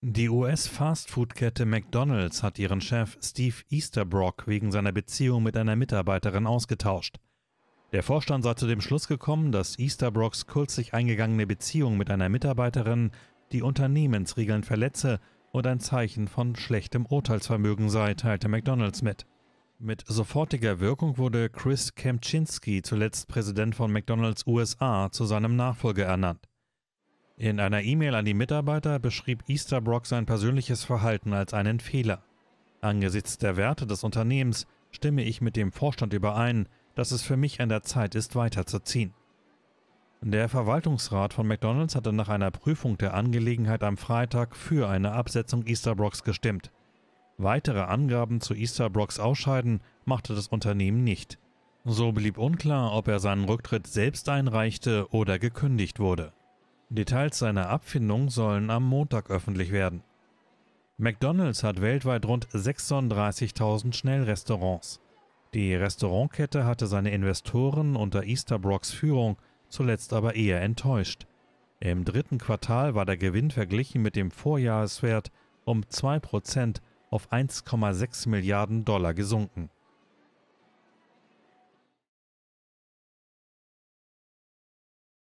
Die US-Fastfood-Kette McDonald's hat ihren Chef Steve Easterbrock wegen seiner Beziehung mit einer Mitarbeiterin ausgetauscht. Der Vorstand sei zu dem Schluss gekommen, dass Easterbrocks kürzlich eingegangene Beziehung mit einer Mitarbeiterin die Unternehmensregeln verletze und ein Zeichen von schlechtem Urteilsvermögen sei, teilte McDonald's mit. Mit sofortiger Wirkung wurde Chris Kempczinski, zuletzt Präsident von McDonald's USA, zu seinem Nachfolger ernannt. In einer E-Mail an die Mitarbeiter beschrieb Easterbrock sein persönliches Verhalten als einen Fehler. Angesichts der Werte des Unternehmens stimme ich mit dem Vorstand überein, dass es für mich an der Zeit ist, weiterzuziehen. Der Verwaltungsrat von McDonald's hatte nach einer Prüfung der Angelegenheit am Freitag für eine Absetzung Easterbrocks gestimmt. Weitere Angaben zu Easterbrocks Ausscheiden machte das Unternehmen nicht. So blieb unklar, ob er seinen Rücktritt selbst einreichte oder gekündigt wurde. Details seiner Abfindung sollen am Montag öffentlich werden. McDonald's hat weltweit rund 36.000 Schnellrestaurants. Die Restaurantkette hatte seine Investoren unter Easterbrocks Führung zuletzt aber eher enttäuscht. Im dritten Quartal war der Gewinn verglichen mit dem Vorjahreswert um 2% auf 1,6 Milliarden Dollar gesunken.